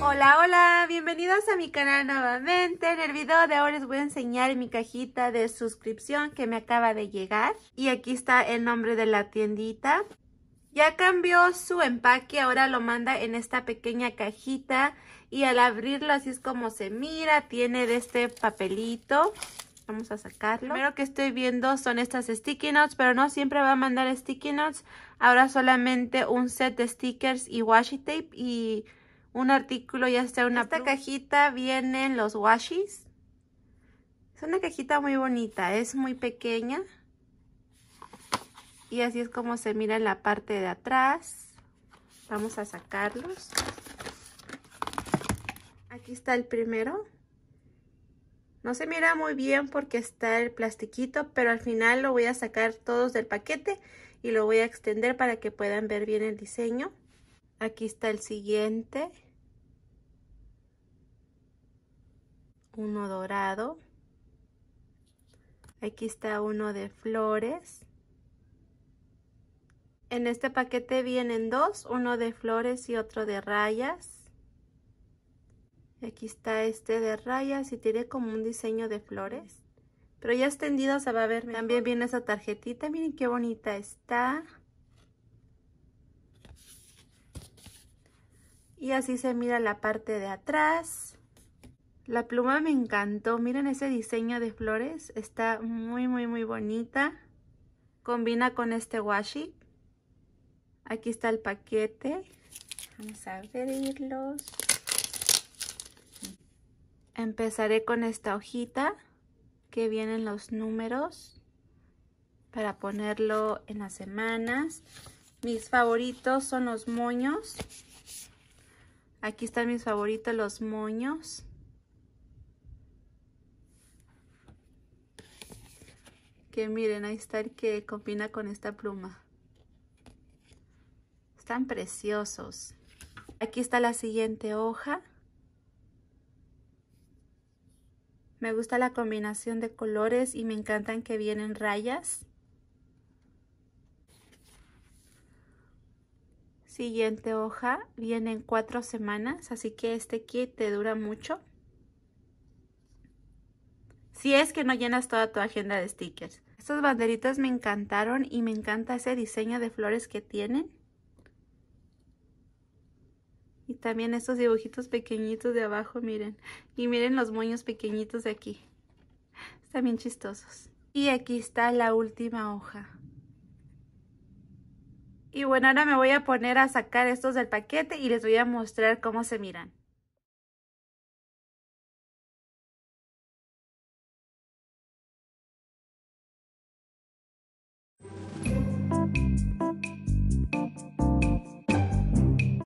Hola, hola, bienvenidos a mi canal nuevamente. En el video de hoy les voy a enseñar mi cajita de suscripción que me acaba de llegar. Y aquí está el nombre de la tiendita. Ya cambió su empaque, ahora lo manda en esta pequeña cajita. Y al abrirlo así es como se mira, tiene de este papelito. Vamos a sacarlo. Lo primero que estoy viendo son estas sticky notes, pero no siempre va a mandar sticky notes. Ahora solamente un set de stickers y washi tape y un artículo, ya sea una... cajita vienen los washis. Es una cajita muy bonita, es muy pequeña. Y así es como se mira en la parte de atrás. Vamos a sacarlos. Aquí está el primero. No se mira muy bien porque está el plastiquito, pero al final lo voy a sacar todos del paquete y lo voy a extender para que puedan ver bien el diseño. Aquí está el siguiente. Uno dorado. Aquí está uno de flores. En este paquete vienen dos, uno de flores y otro de rayas. Aquí está este de rayas y tiene como un diseño de flores. Pero ya extendido se va a ver. También viene esa tarjetita, miren qué bonita está. Y así se mira la parte de atrás. La pluma me encantó. Miren ese diseño de flores. Está muy, muy, muy bonita. Combina con este washi. Aquí está el paquete. Vamos a abrirlos. Empezaré con esta hojita que vienen los números para ponerlo en las semanas. Mis favoritos son los moños. Aquí están mis favoritos, los moños. Que miren, ahí está el que combina con esta pluma. Están preciosos. Aquí está la siguiente hoja. Me gusta la combinación de colores y me encantan que vienen rayas. Siguiente hoja, viene en cuatro semanas, así que este kit te dura mucho. Si es que no llenas toda tu agenda de stickers. Estas banderitas me encantaron y me encanta ese diseño de flores que tienen. Y también estos dibujitos pequeñitos de abajo, miren. Y miren los moños pequeñitos de aquí. Están bien chistosos. Y aquí está la última hoja. Y bueno, ahora me voy a poner a sacar estos del paquete y les voy a mostrar cómo se miran.